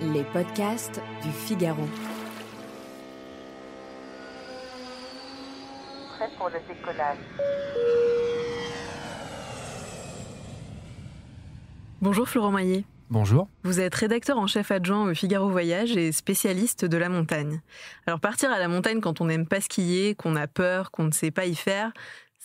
Les podcasts du Figaro. Prêt pour le décollage. Bonjour Florent Moyer. Bonjour. Vous êtes rédacteur en chef adjoint au Figaro Voyage et spécialiste de la montagne. Alors partir à la montagne quand on n'aime pas skier, qu'on a peur, qu'on ne sait pas y faire,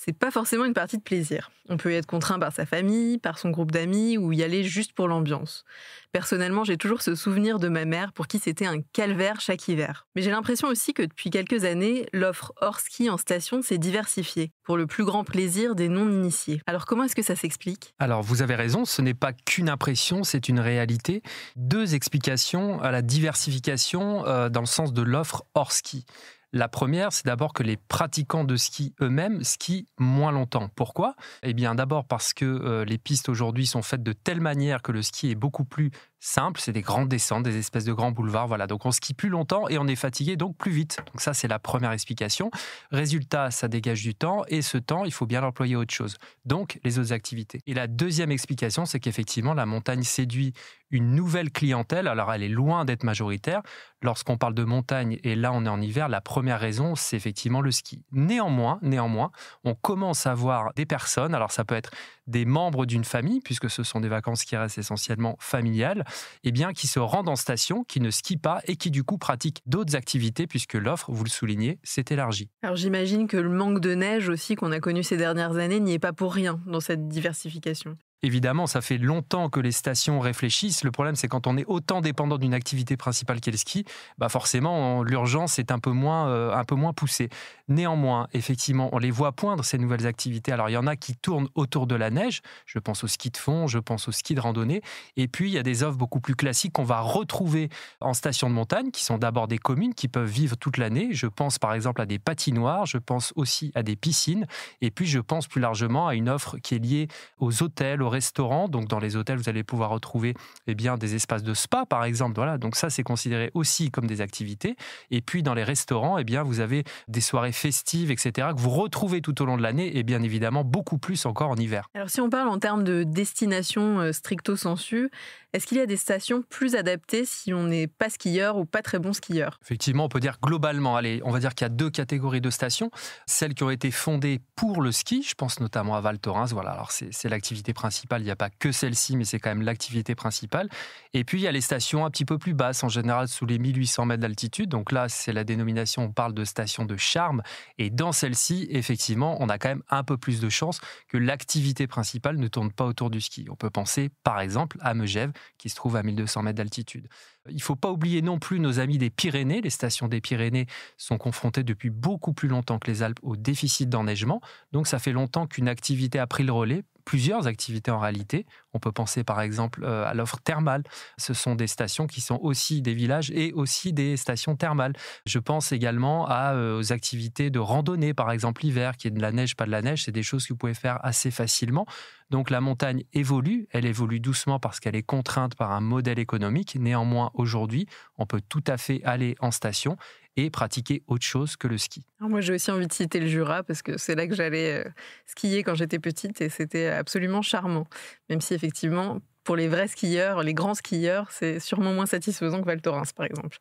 c'est pas forcément une partie de plaisir. On peut y être contraint par sa famille, par son groupe d'amis ou y aller juste pour l'ambiance. Personnellement, j'ai toujours ce souvenir de ma mère pour qui c'était un calvaire chaque hiver. Mais j'ai l'impression aussi que depuis quelques années, l'offre hors ski en station s'est diversifiée pour le plus grand plaisir des non-initiés. Alors comment est-ce que ça s'explique Alors vous avez raison, ce n'est pas qu'une impression, c'est une réalité. Deux explications à la diversification euh, dans le sens de l'offre hors ski. La première, c'est d'abord que les pratiquants de ski eux-mêmes skient moins longtemps. Pourquoi Eh bien d'abord parce que euh, les pistes aujourd'hui sont faites de telle manière que le ski est beaucoup plus simple, c'est des grandes descentes, des espèces de grands boulevards. Voilà, donc on skie plus longtemps et on est fatigué donc plus vite. Donc ça, c'est la première explication. Résultat, ça dégage du temps et ce temps, il faut bien l'employer à autre chose. Donc les autres activités. Et la deuxième explication, c'est qu'effectivement, la montagne séduit une nouvelle clientèle. Alors elle est loin d'être majoritaire. Lorsqu'on parle de montagne et là on est en hiver, la première raison, c'est effectivement le ski. Néanmoins, néanmoins, on commence à voir des personnes. Alors ça peut être des membres d'une famille puisque ce sont des vacances qui restent essentiellement familiales eh bien, qui se rendent en station, qui ne skient pas et qui du coup pratiquent d'autres activités puisque l'offre, vous le soulignez, s'est élargie. Alors j'imagine que le manque de neige aussi qu'on a connu ces dernières années n'y est pas pour rien dans cette diversification. Évidemment, ça fait longtemps que les stations réfléchissent. Le problème, c'est quand on est autant dépendant d'une activité principale qu'est le ski, bah forcément, l'urgence est un peu, moins, euh, un peu moins poussée. Néanmoins, effectivement, on les voit poindre ces nouvelles activités. Alors, il y en a qui tournent autour de la neige. Je pense au ski de fond, je pense au ski de randonnée. Et puis, il y a des offres beaucoup plus classiques qu'on va retrouver en station de montagne, qui sont d'abord des communes qui peuvent vivre toute l'année. Je pense par exemple à des patinoires, je pense aussi à des piscines. Et puis, je pense plus largement à une offre qui est liée aux hôtels, restaurants, Donc dans les hôtels, vous allez pouvoir retrouver eh bien, des espaces de spa, par exemple. Voilà, donc ça, c'est considéré aussi comme des activités. Et puis dans les restaurants, eh bien, vous avez des soirées festives, etc., que vous retrouvez tout au long de l'année et bien évidemment beaucoup plus encore en hiver. Alors si on parle en termes de destination euh, stricto sensu, est-ce qu'il y a des stations plus adaptées si on n'est pas skieur ou pas très bon skieur Effectivement, on peut dire globalement, allez, on va dire qu'il y a deux catégories de stations. Celles qui ont été fondées pour le ski, je pense notamment à Val Thorens, voilà, alors c'est l'activité principale il n'y a pas que celle-ci, mais c'est quand même l'activité principale. Et puis, il y a les stations un petit peu plus basses, en général sous les 1800 mètres d'altitude. Donc là, c'est la dénomination, on parle de stations de charme. Et dans celle-ci, effectivement, on a quand même un peu plus de chances que l'activité principale ne tourne pas autour du ski. On peut penser, par exemple, à Megève, qui se trouve à 1200 mètres d'altitude. Il ne faut pas oublier non plus nos amis des Pyrénées. Les stations des Pyrénées sont confrontées depuis beaucoup plus longtemps que les Alpes au déficit d'enneigement. Donc ça fait longtemps qu'une activité a pris le relais, plusieurs activités en réalité. On peut penser par exemple euh, à l'offre thermale. Ce sont des stations qui sont aussi des villages et aussi des stations thermales. Je pense également euh, aux activités de randonnée par exemple l'hiver, qui est de la neige, pas de la neige. C'est des choses que vous pouvez faire assez facilement. Donc la montagne évolue, elle évolue doucement parce qu'elle est contrainte par un modèle économique. Néanmoins, aujourd'hui, on peut tout à fait aller en station et pratiquer autre chose que le ski. moi, j'ai aussi envie de citer le Jura parce que c'est là que j'allais euh, skier quand j'étais petite et c'était absolument charmant. Même si effectivement, pour les vrais skieurs, les grands skieurs, c'est sûrement moins satisfaisant que Val Thorens, par exemple.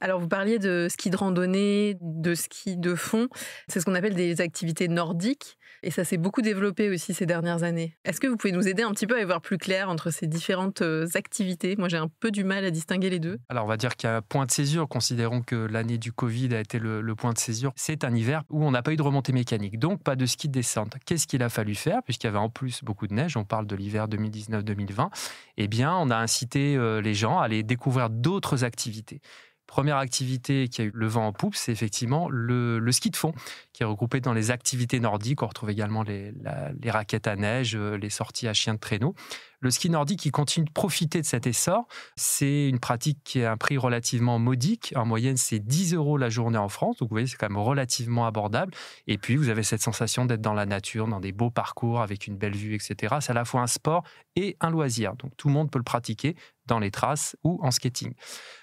Alors, vous parliez de ski de randonnée, de ski de fond. C'est ce qu'on appelle des activités nordiques. Et ça s'est beaucoup développé aussi ces dernières années. Est-ce que vous pouvez nous aider un petit peu à y voir plus clair entre ces différentes euh, activités Moi, j'ai un peu du mal à distinguer les deux. Alors, on va dire qu'il y a point de césure, considérons que l'année du Covid a été le, le point de césure. C'est un hiver où on n'a pas eu de remontée mécanique, donc pas de ski de descente. Qu'est-ce qu'il a fallu faire Puisqu'il y avait en plus beaucoup de neige, on parle de l'hiver 2019-2020 eh bien, on a incité euh, les gens à aller découvrir d'autres activités. Première activité qui a eu le vent en poupe, c'est effectivement le, ski de fond, qui est regroupé dans les activités nordiques. On retrouve également les, les raquettes à neige, euh, les sorties à chiens de traîneau. Le ski nordique qui continue de profiter de cet essor, c'est une pratique qui a un prix relativement modique. En moyenne, c'est 10 euros la journée en France. Donc vous voyez, c'est quand même relativement abordable. Et puis, vous avez cette sensation d'être dans la nature, dans des beaux parcours, avec une belle vue, etc. C'est à la fois un sport et un loisir. Donc tout le monde peut le pratiquer dans les traces ou en skating.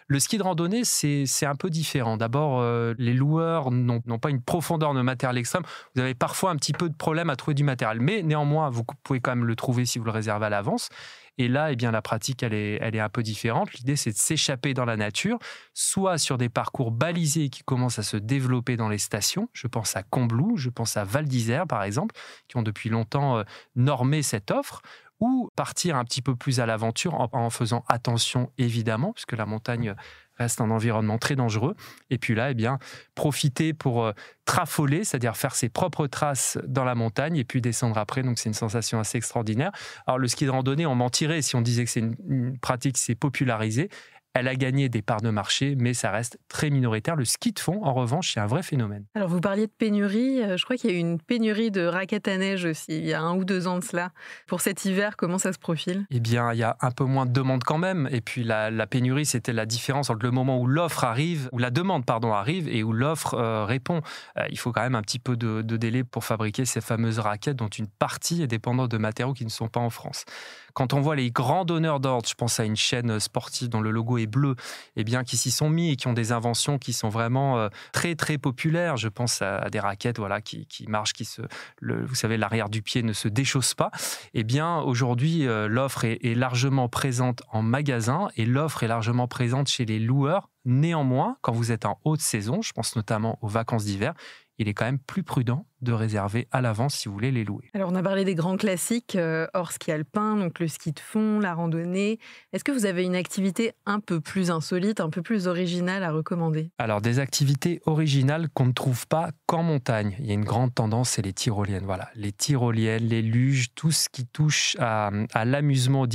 Le ski de randonnée, c'est un peu différent. D'abord, euh, les loueurs n'ont pas une profondeur de matériel extrême. Vous avez parfois un petit peu de problème à trouver du matériel, mais néanmoins, vous pouvez quand même le trouver si vous le réservez à l'avance. Et là, eh bien, la pratique, elle est, elle est un peu différente. L'idée, c'est de s'échapper dans la nature, soit sur des parcours balisés qui commencent à se développer dans les stations. Je pense à Combloux, je pense à Val d'Isère, par exemple, qui ont depuis longtemps euh, normé cette offre ou partir un petit peu plus à l'aventure en, faisant attention évidemment, puisque la montagne reste un environnement très dangereux. Et puis là, eh bien, profiter pour euh, trafoler, c'est-à-dire faire ses propres traces dans la montagne et puis descendre après. Donc c'est une sensation assez extraordinaire. Alors le ski de randonnée, on mentirait si on disait que c'est une, une, pratique qui s'est popularisée. Elle a gagné des parts de marché, mais ça reste très minoritaire. Le ski de fond, en revanche, c'est un vrai phénomène. Alors, vous parliez de pénurie. Euh, je crois qu'il y a eu une pénurie de raquettes à neige aussi, il y a un ou deux ans de cela. Pour cet hiver, comment ça se profile Eh bien, il y a un peu moins de demande quand même. Et puis, la, pénurie, c'était la différence entre le moment où l'offre arrive, où la demande, pardon, arrive et où l'offre euh, répond. Euh, il faut quand même un petit peu de délai pour fabriquer ces fameuses raquettes dont une partie est dépendante de matériaux qui ne sont pas en France. Quand on voit les grands donneurs d'ordre, je pense à une chaîne sportive dont le logo est bleu, eh bien qui s'y sont mis et qui ont des inventions qui sont vraiment euh, très très populaires. Je pense à, des raquettes, voilà, qui, marchent, qui se, vous savez, l'arrière du pied ne se déchausse pas. eh bien aujourd'hui, euh, l'offre est largement présente en magasin et l'offre est largement présente chez les loueurs. Néanmoins, quand vous êtes en haute saison, je pense notamment aux vacances d'hiver, il est quand même plus prudent de réserver à l'avance si vous voulez les louer. Alors on a parlé des grands classiques, euh, hors ski alpin, donc le ski de fond, la randonnée. Est-ce que vous avez une activité un peu plus insolite, un peu plus originale à recommander Alors des activités originales qu'on ne trouve pas qu'en montagne. Il y a une grande tendance, c'est les tyroliennes. Voilà, les tyroliennes, les luges, tout ce qui touche à, l'amusement, au,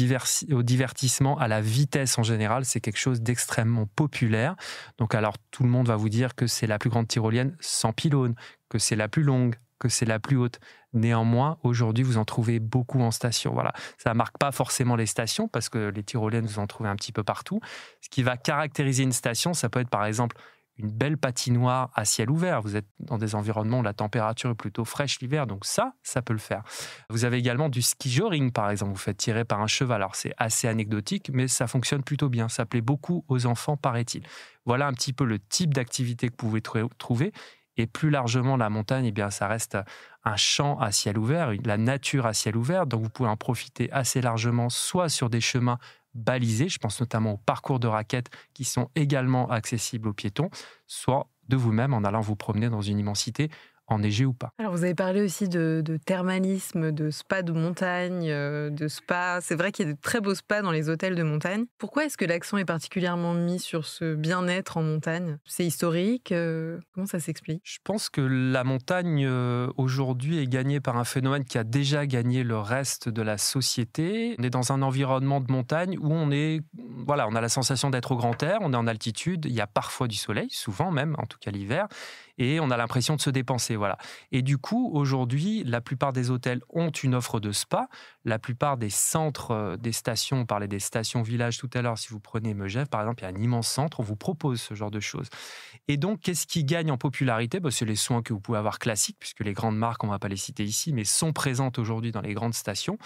au divertissement, à la vitesse en général, c'est quelque chose d'extrêmement populaire. Donc alors tout le monde va vous dire que c'est la plus grande tyrolienne sans pylône, que c'est la plus longue, que c'est la plus haute. Néanmoins, aujourd'hui, vous en trouvez beaucoup en station. Voilà, ça marque pas forcément les stations parce que les tyroliennes vous en trouvez un petit peu partout. Ce qui va caractériser une station, ça peut être par exemple une belle patinoire à ciel ouvert. Vous êtes dans des environnements où la température est plutôt fraîche l'hiver, donc ça, ça peut le faire. Vous avez également du ski joring, par exemple. Vous faites tirer par un cheval. Alors c'est assez anecdotique, mais ça fonctionne plutôt bien. Ça plaît beaucoup aux enfants, paraît-il. Voilà un petit peu le type d'activité que vous pouvez trouver et plus largement, la montagne, eh bien, ça reste un champ à ciel ouvert, la nature à ciel ouvert. Donc, vous pouvez en profiter assez largement, soit sur des chemins balisés, je pense notamment aux parcours de raquettes qui sont également accessibles aux piétons, soit de vous-même en allant vous promener dans une immensité enneigé ou pas. Alors vous avez parlé aussi de, thermalisme, de spas de montagne, euh, de spa. C'est vrai qu'il y a de très beaux spas dans les hôtels de montagne. Pourquoi est-ce que l'accent est particulièrement mis sur ce bien-être en montagne C'est historique euh, Comment ça s'explique Je pense que la montagne euh, aujourd'hui est gagnée par un phénomène qui a déjà gagné le reste de la société. On est dans un environnement de montagne où on est, voilà, on a la sensation d'être au grand air, on est en altitude, il y a parfois du soleil, souvent même, en tout cas l'hiver, et on a l'impression de se dépenser. Voilà. Et du coup, aujourd'hui, la plupart des hôtels ont une offre de spa. La plupart des centres, euh, des stations, on parlait des stations village tout à l'heure, si vous prenez Megève, par exemple, il y a un immense centre, on vous propose ce genre de choses. Et donc, qu'est-ce qui gagne en popularité bah, C'est les soins que vous pouvez avoir classiques, puisque les grandes marques, on ne va pas les citer ici, mais sont présentes aujourd'hui dans les grandes stations.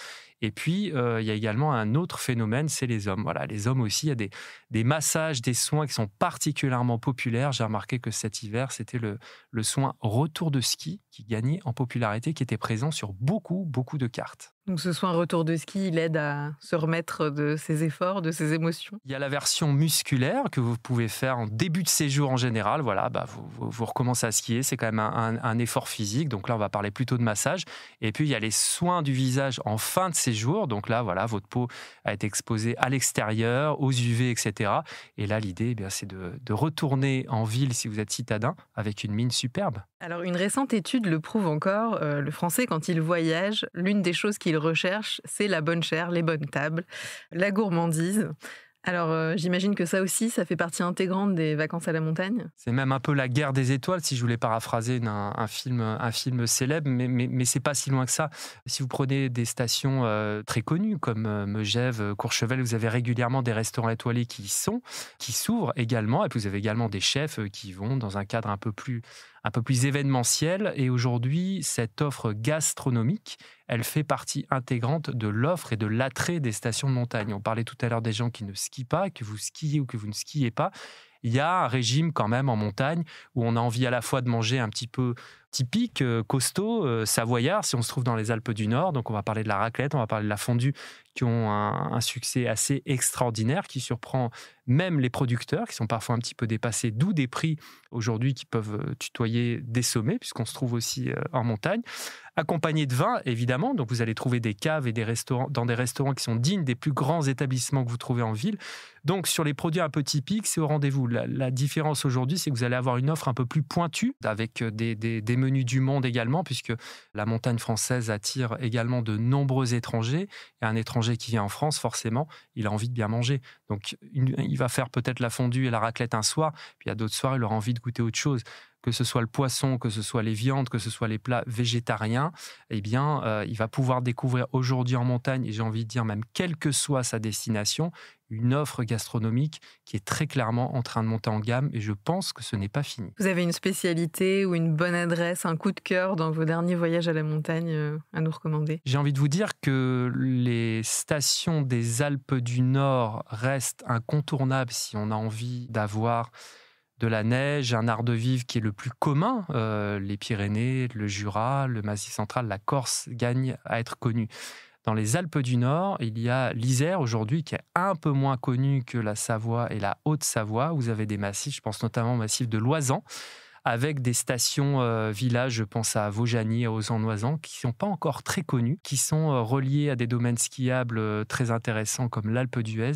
Et puis, euh, il y a également un autre phénomène, c'est les hommes. Voilà, les hommes aussi, il y a des, des massages, des soins qui sont particulièrement populaires. J'ai remarqué que cet hiver, c'était le, le soin retour de ski qui gagnait en popularité, qui était présent sur beaucoup, beaucoup de cartes. Donc ce soin retour de ski, il aide à se remettre de ses efforts, de ses émotions. Il y a la version musculaire que vous pouvez faire en début de séjour en général. Voilà, bah vous, vous, recommencez à skier, c'est quand même un, effort physique. Donc là, on va parler plutôt de massage. Et puis il y a les soins du visage en fin de séjour. Donc là, voilà, votre peau a été exposée à l'extérieur, aux UV, etc. Et là, l'idée, eh c'est de, retourner en ville si vous êtes citadin avec une mine superbe. Alors une récente étude le prouve encore. Euh, le Français, quand il voyage, l'une des choses qu'il recherche, c'est la bonne chair, les bonnes tables, la gourmandise. Alors euh, j'imagine que ça aussi, ça fait partie intégrante des vacances à la montagne. C'est même un peu la guerre des étoiles, si je voulais paraphraser un, film, un film célèbre, mais, mais, c'est pas si loin que ça. Si vous prenez des stations euh, très connues comme euh, Megève, Courchevel, vous avez régulièrement des restaurants étoilés qui y sont, qui s'ouvrent également, et puis vous avez également des chefs qui vont dans un cadre un peu plus un peu plus événementiel. Et aujourd'hui, cette offre gastronomique, elle fait partie intégrante de l'offre et de l'attrait des stations de montagne. On parlait tout à l'heure des gens qui ne skient pas, que vous skiez ou que vous ne skiez pas. Il y a un régime quand même en montagne où on a envie à la fois de manger un petit peu typiques, euh, costauds, euh, savoyards, si on se trouve dans les Alpes du Nord. Donc on va parler de la raclette, on va parler de la fondue, qui ont un, succès assez extraordinaire, qui surprend même les producteurs, qui sont parfois un petit peu dépassés, d'où des prix aujourd'hui qui peuvent euh, tutoyer des sommets, puisqu'on se trouve aussi en montagne. Accompagné de vin, évidemment, donc vous allez trouver des caves et des restaurants, dans des restaurants qui sont dignes des plus grands établissements que vous trouvez en ville. Donc sur les produits un peu typiques, c'est au rendez-vous. La, différence aujourd'hui, c'est que vous allez avoir une offre un peu plus pointue, avec des, des, des menu du monde également, puisque la montagne française attire également de nombreux étrangers. Et un étranger qui vient en France, forcément, il a envie de bien manger. Donc, il va faire peut-être la fondue et la raclette un soir, puis à d'autres soirs, il aura envie de goûter autre chose que ce soit le poisson, que ce soit les viandes, que ce soit les plats végétariens, eh bien, euh, il va pouvoir découvrir aujourd'hui en montagne, et j'ai envie de dire même quelle que soit sa destination, une offre gastronomique qui est très clairement en train de monter en gamme et je pense que ce n'est pas fini. Vous avez une spécialité ou une bonne adresse, un coup de cœur dans vos derniers voyages à la montagne euh, à nous recommander J'ai envie de vous dire que les stations des Alpes du Nord restent incontournables si on a envie d'avoir de la neige, un art de vivre qui est le plus commun. Euh, les Pyrénées, le Jura, le Massif central, la Corse gagnent à être connus. Dans les Alpes du Nord, il y a l'Isère aujourd'hui qui est un peu moins connue que la Savoie et la Haute-Savoie. Vous avez des massifs, je pense notamment au massif de Loisan, avec des stations euh, villages, je pense à Vaujany, à Ozan-Noisan, qui ne sont pas encore très connues, qui sont euh, reliés reliées à des domaines skiables très intéressants comme l'Alpe d'Huez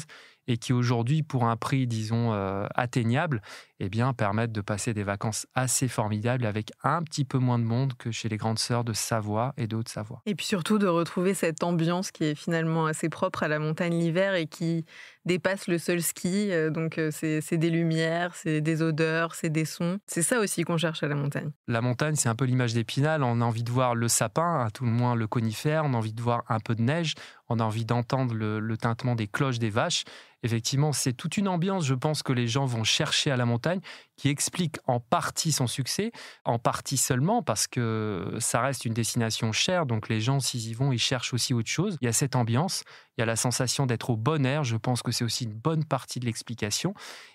et qui aujourd'hui, pour un prix, disons, atteignable, eh bien, permettent de passer des vacances assez formidables avec un petit peu moins de monde que chez les grandes sœurs de Savoie et de Haute-Savoie. Et puis surtout de retrouver cette ambiance qui est finalement assez propre à la montagne l'hiver et qui dépasse le seul ski. Euh, donc, euh, c'est des lumières, c'est des odeurs, c'est des sons. C'est ça aussi qu'on cherche à la montagne. La montagne, c'est un peu l'image d'Épinal. On a envie de voir le sapin, à tout le moins le conifère. On a envie de voir un peu de neige. On a envie d'entendre le, le tintement des cloches des vaches. Effectivement, c'est toute une ambiance, je pense, que les gens vont chercher à la montagne qui explique en partie son succès, en partie seulement parce que ça reste une destination chère, donc les gens, s'ils y vont, ils cherchent aussi autre chose. Il y a cette ambiance, il y a la sensation d'être au bon air, je pense que c'est aussi une bonne partie de l'explication.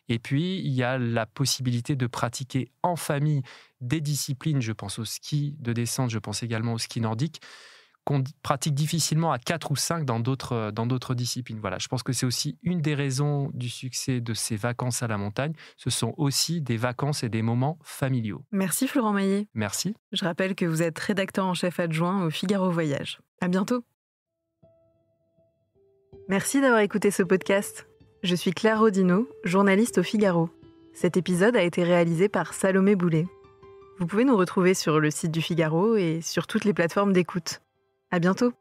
Et puis, il y a la possibilité de pratiquer en famille des disciplines, je pense au ski de descente, je pense également au ski nordique qu'on pratique difficilement à 4 ou 5 euh, dans d'autres, disciplines. Voilà, je pense que c'est aussi une des raisons du succès de ces vacances à la montagne. Ce sont aussi des vacances et des moments familiaux. Merci Florent Maillet. Merci. Je rappelle que vous êtes rédacteur en chef adjoint au Figaro Voyage. À bientôt. Merci d'avoir écouté ce podcast. Je suis Claire Rodino, journaliste au Figaro. Cet épisode a été réalisé par Salomé Boulet. Vous pouvez nous retrouver sur le site du Figaro et sur toutes les plateformes d'écoute. À bientôt